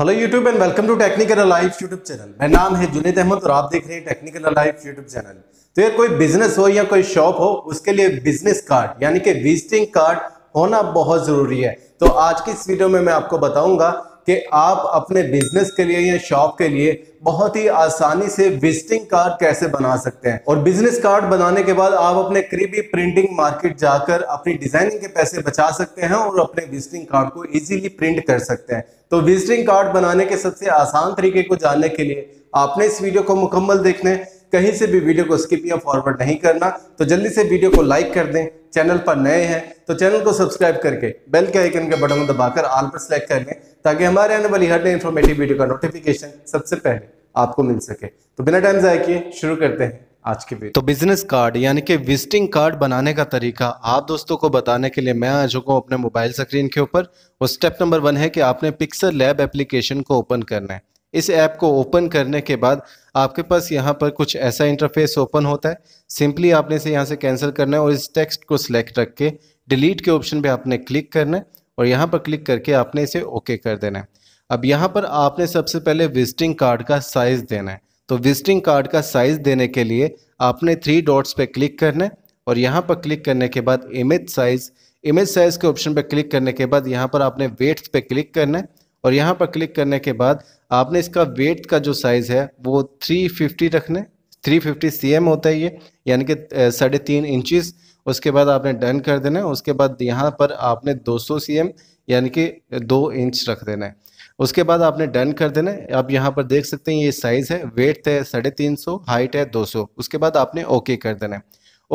hello YouTube and welcome to technical life YouTube channel मेरा नाम है जुनेद अहमद और आप देख रहे हैं टेक्निकल लाइफ यूट्यूब चैनल तो ये कोई बिजनेस हो या कोई शॉप हो उसके लिए बिजनेस कार्ड यानी कि विजिटिंग कार्ड होना बहुत जरूरी है तो आज की इस वीडियो में मैं आपको बताऊंगा कि आप अपने बिजनेस के लिए या शॉप के लिए बहुत ही आसानी से विजिटिंग कार्ड कैसे बना सकते हैं और बिजनेस कार्ड बनाने के बाद आप अपने करीबी प्रिंटिंग मार्केट जाकर अपनी डिजाइनिंग के पैसे बचा सकते हैं और अपने विजिटिंग कार्ड को इजीली प्रिंट कर सकते हैं तो विजिटिंग कार्ड बनाने के सबसे आसान तरीके को जानने के लिए आपने इस वीडियो को मुकम्मल देखना है कहीं से भी वीडियो को स्किप या फॉरवर्ड नहीं करना तो जल्दी से वीडियो को लाइक कर दें चैनल पर नए हैं तो चैनल को सब्सक्राइब करके बेल के आइकन के बटन को दबाकर आल पर सेलेक्ट कर लें ताकि हमारे आने वाली हर नई इन्फॉर्मेटिव वीडियो का नोटिफिकेशन सबसे पहले आपको मिल सके तो बिना टाइम जाए किए शुरू करते हैं आज के वीडियो तो बिजनेस कार्ड यानी कि विजिटिंग कार्ड बनाने का तरीका आप दोस्तों को बताने के लिए मैं आ चुका हूँ अपने मोबाइल स्क्रीन के ऊपर और स्टेप नंबर वन है कि आपने पिक्सर लैब एप्लीकेशन को ओपन करना है इस ऐप को ओपन करने के बाद आपके पास यहाँ पर कुछ ऐसा इंटरफेस ओपन होता है सिंपली आपने इसे यहाँ से कैंसिल करना है और इस टेक्स्ट को सिलेक्ट रख के डिलीट के ऑप्शन पे आपने क्लिक करना है और यहाँ पर क्लिक करके आपने इसे ओके कर देना है अब यहाँ पर आपने सबसे पहले विजिटिंग कार्ड का साइज़ देना है तो विजिटिंग कार्ड का साइज़ देने के लिए आपने थ्री डॉट्स पर क्लिक करना है और यहाँ पर क्लिक करने के बाद इमेज साइज़ इमेज साइज़ के ऑप्शन पर क्लिक करने के बाद यहाँ पर आपने वेट्स पर क्लिक करना है और यहाँ पर क्लिक करने के बाद आपने इसका वेट का जो साइज़ है वो 350 रखने थ्री फिफ्टी होता है ये यानी कि साढ़े तीन इंचज़ उसके बाद आपने डन कर देना है उसके बाद यहाँ पर आपने 200 सी यानी कि दो इंच रख देना है उसके बाद आपने डन कर देना है आप यहाँ पर देख सकते हैं ये साइज़ है वेट है साढ़े तीन सौ हाइट है 200 उसके बाद आपने ओके कर देना है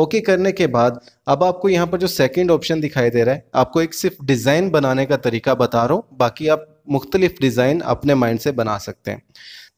ओके करने के बाद अब आपको यहाँ पर जो सेकंड ऑप्शन दिखाई दे रहा है आपको एक सिर्फ डिज़ाइन बनाने का तरीका बता रहा हूँ बाकी आप मुख्तलिफ डिज़ाइन अपने माइंड से बना सकते हैं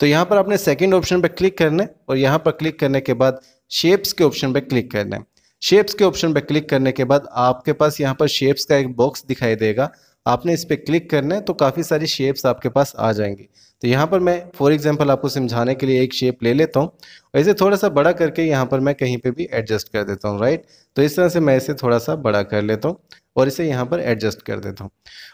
तो यहाँ पर आपने सेकेंड ऑप्शन पर क्लिक करना है और यहाँ पर क्लिक करने के बाद शेप्स के ऑप्शन पर क्लिक करना है शेप्स के ऑप्शन पर क्लिक करने के बाद आपके पास यहाँ पर शेप्स का एक बॉक्स दिखाई देगा आपने इस पर क्लिक करना है तो काफ़ी सारी शेप्स आपके पास आ जाएंगी तो यहाँ पर मैं फॉर एग्जांपल आपको समझाने के लिए एक शेप ले लेता हूँ और इसे थोड़ा सा बड़ा करके यहाँ पर मैं कहीं पे भी एडजस्ट कर देता हूँ राइट तो इस तरह से मैं इसे थोड़ा सा बड़ा कर लेता हूँ और इसे यहाँ पर एडजस्ट कर देता हूँ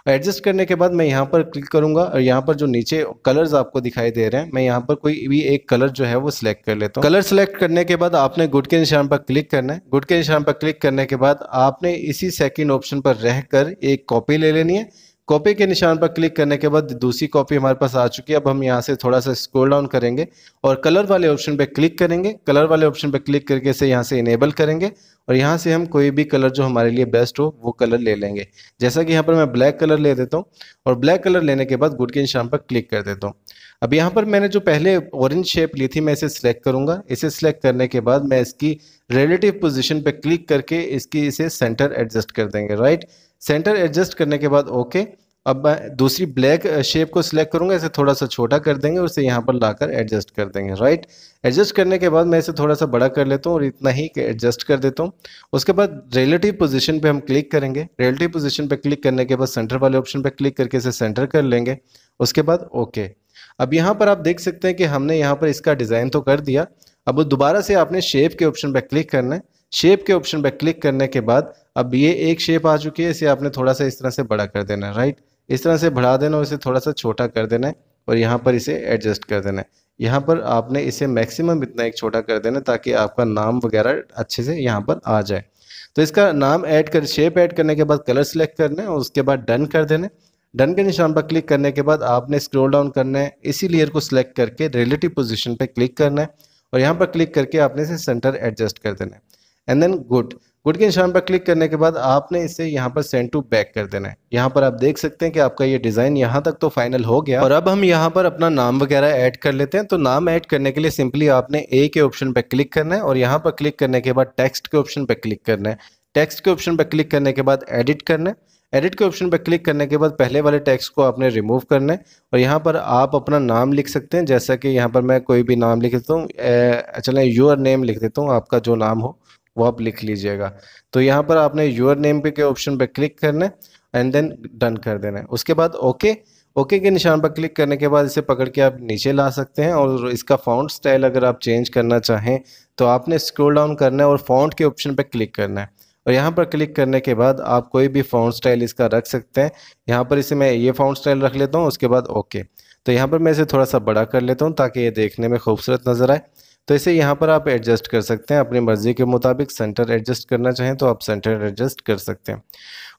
और एडजस्ट करने के बाद मैं यहाँ पर क्लिक करूँगा और यहाँ पर जो नीचे कलर्स आपको दिखाई दे रहे हैं मैं यहाँ पर कोई भी एक कलर जो है वो सिलेक्ट कर लेता हूँ कलर सेलेक्ट करने के बाद आपने गुड के निशान पर क्लिक करना है गुड के निशान पर क्लिक करने के बाद आपने इसी सेकेंड ऑप्शन पर रह कर एक कॉपी ले लेनी है कॉपी के निशान पर क्लिक करने के बाद दूसरी कॉपी हमारे पास आ चुकी है अब हम यहाँ से थोड़ा सा स्क्रॉल डाउन करेंगे और कलर वाले ऑप्शन पर क्लिक करेंगे कलर वाले ऑप्शन पर क्लिक करके इसे यहाँ से इनेबल करेंगे और यहाँ से हम कोई भी कलर जो हमारे लिए बेस्ट हो वो कलर ले लेंगे जैसा कि यहाँ पर मैं ब्लैक कलर ले देता हूँ और ब्लैक कलर लेने के बाद गुड के निशान पर क्लिक कर देता हूँ अब यहाँ पर मैंने जो पहले ऑरेंज शेप ली थी मैं इसे सेलेक्ट करूँगा इसे सेलेक्ट करने के बाद मैं इसकी रिलेटिव पोजीशन पे क्लिक करके इसकी इसे सेंटर एडजस्ट कर देंगे राइट सेंटर एडजस्ट करने के बाद ओके अब मैं दूसरी ब्लैक शेप uh, को सिलेक्ट करूंगा इसे थोड़ा सा छोटा कर देंगे और इसे यहाँ पर लाकर एडजस्ट कर देंगे राइट एडजस्ट करने के बाद मैं इसे थोड़ा सा बड़ा कर लेता हूँ और इतना ही एडजस्ट कर देता हूँ उसके बाद रिलेटिव पोजीशन पे हम क्लिक करेंगे रिलेटिव पोजीशन पे क्लिक करने के बाद सेंटर वाले ऑप्शन पर क्लिक करके इसे सेंटर कर लेंगे उसके बाद ओके अब यहाँ पर आप देख सकते हैं कि हमने यहाँ पर इसका डिज़ाइन तो कर दिया अब दोबारा से आपने शेप के ऑप्शन पर क्लिक करना है शेप के ऑप्शन पर क्लिक करने के बाद अब ये एक शेप आ चुकी है इसे आपने थोड़ा सा इस तरह से बड़ा कर देना है राइट इस तरह से बढ़ा देना और इसे थोड़ा सा छोटा कर देना है और यहाँ पर इसे एडजस्ट कर देना है यहाँ पर आपने इसे मैक्सिमम इतना एक छोटा कर देना ताकि आपका नाम वगैरह अच्छे से यहाँ पर आ जाए तो इसका नाम ऐड कर शेप ऐड करने के बाद कलर सेलेक्ट करना है और उसके बाद डन कर देना डन के निशान पर क्लिक करने के बाद आपने स्क्रॉल डाउन करना है इसी लेयर को सिलेक्ट करके रिलेटिव पोजिशन पर क्लिक करना है और यहाँ पर क्लिक करके आपने इसे सेंटर एडजस्ट कर देना है एंड देन गुड गुड के निशान पर क्लिक करने के बाद आपने इसे यहाँ पर सेंड टू बैक कर देना है यहाँ पर आप देख सकते हैं कि आपका ये डिज़ाइन यहाँ तक तो फाइनल हो गया और अब हम यहाँ पर अपना नाम वगैरह ऐड कर लेते हैं तो नाम ऐड करने के लिए सिंपली आपने ए के ऑप्शन पर क्लिक करना है और यहाँ पर क्लिक करने के बाद टेक्स्ट के ऑप्शन पर क्लिक करना है टेक्स्ट के ऑप्शन पर क्लिक करने के बाद एडिट करना है एडिट के ऑप्शन पर क्लिक करने के बाद पहले वाले टेक्स्ट को आपने रिमूव करना है और यहाँ पर आप अपना नाम लिख सकते हैं जैसा कि यहाँ पर मैं कोई भी नाम लिख देता हूँ चलें योर नेम लिख देता हूँ आपका जो नाम हो वो आप लिख लीजिएगा तो यहाँ पर आपने योर नेम पे के ऑप्शन पर क्लिक करना है एंड देन डन कर देना है उसके बाद ओके ओके के निशान पर क्लिक करने के बाद इसे पकड़ के आप नीचे ला सकते हैं और इसका फ़ॉन्ट स्टाइल अगर आप चेंज करना चाहें तो आपने स्क्रोल डाउन करना है और फ़ॉन्ट के ऑप्शन पर क्लिक करना है और यहाँ पर क्लिक करने के बाद आप कोई भी फाउंड स्टाइल इसका रख सकते हैं यहाँ पर इसे मैं ये फाउंड स्टाइल रख लेता हूँ उसके बाद ओके तो यहाँ पर मैं इसे थोड़ा सा बड़ा कर लेता हूँ ताकि ये देखने में खूबसूरत नज़र आए तो इसे यहाँ पर आप एडजस्ट कर सकते हैं अपनी मर्ज़ी के मुताबिक सेंटर एडजस्ट करना चाहें तो आप सेंटर एडजस्ट कर सकते हैं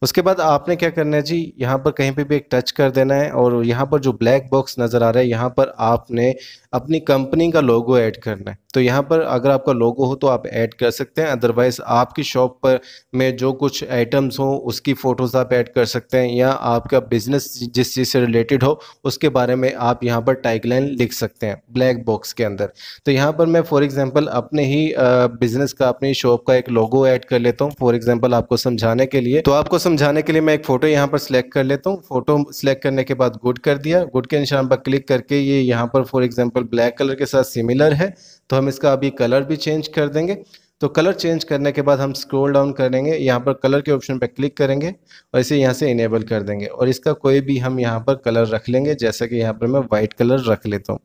उसके बाद आपने क्या करना है जी यहाँ पर कहीं पे भी एक टच कर देना है और यहाँ पर जो ब्लैक बॉक्स नज़र आ रहा है यहाँ पर आपने अपनी कंपनी का लोगो ऐड करना है तो यहाँ पर अगर आपका लोगो हो तो आप ऐड कर सकते हैं अदरवाइज़ आपकी शॉप पर में जो कुछ आइटम्स हो उसकी फ़ोटोज़ आप ऐड कर सकते हैं या आपका बिजनेस जिस चीज़ से रिलेटेड हो उसके बारे में आप यहाँ पर टाइगलाइन लिख सकते हैं ब्लैक बॉक्स के अंदर तो यहाँ पर मैं फॉर एग्ज़ाम्पल अपने ही बिज़नेस का अपनी शॉप का एक लोगो ऐड कर लेता हूँ फॉर एग्ज़ाम्पल आपको समझाने के लिए तो आपको समझाने के लिए मैं एक फ़ोटो यहाँ पर सिलेक्ट कर लेता हूँ फोटो सिलेक्ट करने के बाद गुड कर दिया गुड के निशान पर क्लिक करके ये यहाँ पर फॉर एग्जांपल ब्लैक कलर के साथ सिमिलर है तो हम इसका अभी कलर भी चेंज कर देंगे तो कलर चेंज करने के बाद हम स्क्रॉल डाउन करेंगे यहाँ पर कलर के ऑप्शन पर क्लिक करेंगे और इसे यहाँ से इनेबल कर देंगे और इसका कोई भी हम यहाँ पर कलर रख लेंगे जैसा कि यहाँ पर मैं वाइट कलर रख लेता हूँ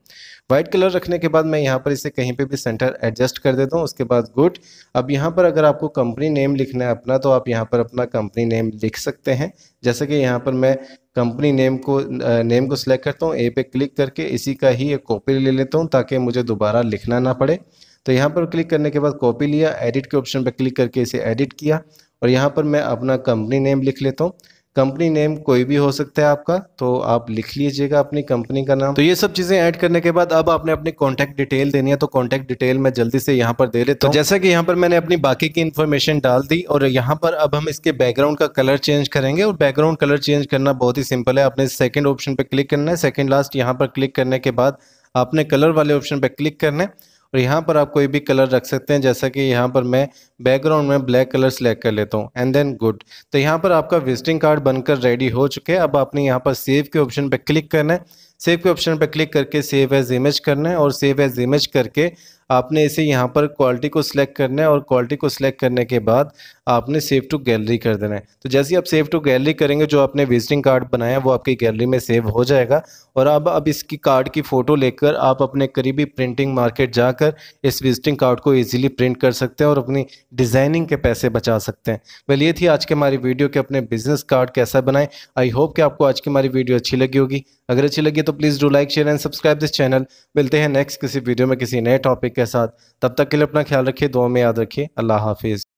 वाइट कलर रखने के बाद मैं यहाँ पर इसे कहीं पे भी सेंटर एडजस्ट कर देता हूँ उसके बाद गुड अब यहाँ पर अगर आपको कंपनी नेम लिखना है अपना तो आप यहाँ पर अपना कंपनी नेम लिख सकते हैं जैसे कि यहाँ पर मैं कंपनी नेम को नेम को सिलेक्ट करता हूँ ए पे क्लिक करके इसी का ही एक कॉपी ले लेता हूँ ताकि मुझे दोबारा लिखना ना पड़े तो यहाँ पर क्लिक करने के बाद कॉपी लिया एडिट के ऑप्शन पर क्लिक करके इसे एडिट किया और यहाँ पर मैं अपना कंपनी नेम लिख लेता हूँ कंपनी नेम कोई भी हो सकता है आपका तो आप लिख लीजिएगा अपनी कंपनी का नाम तो ये सब चीज़ें ऐड करने के बाद अब आपने अपनी कॉन्टैक्ट डिटेल देनी है तो कॉन्टैक्ट डिटेल मैं जल्दी से यहाँ पर दे लेता तो हूँ तो जैसा कि यहाँ पर मैंने अपनी बाकी की इन्फॉर्मेशन डाल दी और यहाँ पर अब हम इसके बैकग्राउंड का कलर चेंज करेंगे और बैकग्राउंड कलर चेंज करना बहुत ही सिंपल है आपने सेकेंड ऑप्शन पर क्लिक करना है सेकेंड लास्ट यहाँ पर क्लिक करने के बाद आपने कलर वाले ऑप्शन पर क्लिक करना है और यहाँ पर आप कोई भी कलर रख सकते हैं जैसा कि यहाँ पर मैं बैकग्राउंड में ब्लैक कलर सेलेक्ट कर लेता हूँ एंड देन गुड तो यहाँ पर आपका विजिटिंग कार्ड बनकर रेडी हो चुके हैं अब आपने यहाँ पर सेव के ऑप्शन पर क्लिक करना है सेव के ऑप्शन पर क्लिक करके सेव एज इमेज करना है और सेव एज इमेज करके आपने इसे यहाँ पर क्वालिटी को सिलेक्ट करना है और क्वालिटी को सिलेक्ट करने के बाद आपने सेव टू गैलरी कर देना है तो जैसे ही आप सेव टू गैलरी करेंगे जो आपने विजिटिंग कार्ड बनाया वो आपकी गैलरी में सेव हो जाएगा और अब अब इसकी कार्ड की फ़ोटो लेकर आप अपने करीबी प्रिंटिंग मार्केट जाकर इस विजिटिंग कार्ड को ईजिली प्रिंट कर सकते हैं और अपनी डिज़ाइनिंग के पैसे बचा सकते हैं वेल ये थी आज की हमारी वीडियो के अपने बिजनेस कार्ड कैसा बनाएं आई होप कि आपको आज की हमारी वीडियो अच्छी लगी होगी अगर अच्छी लगी तो please do like share and subscribe this channel मिलते हैं नेक्स्ट किसी वीडियो में किसी नए टॉपिक के साथ तब तक के लिए अपना ख्याल रखिए दो में याद रखिए अल्लाह हाफिज़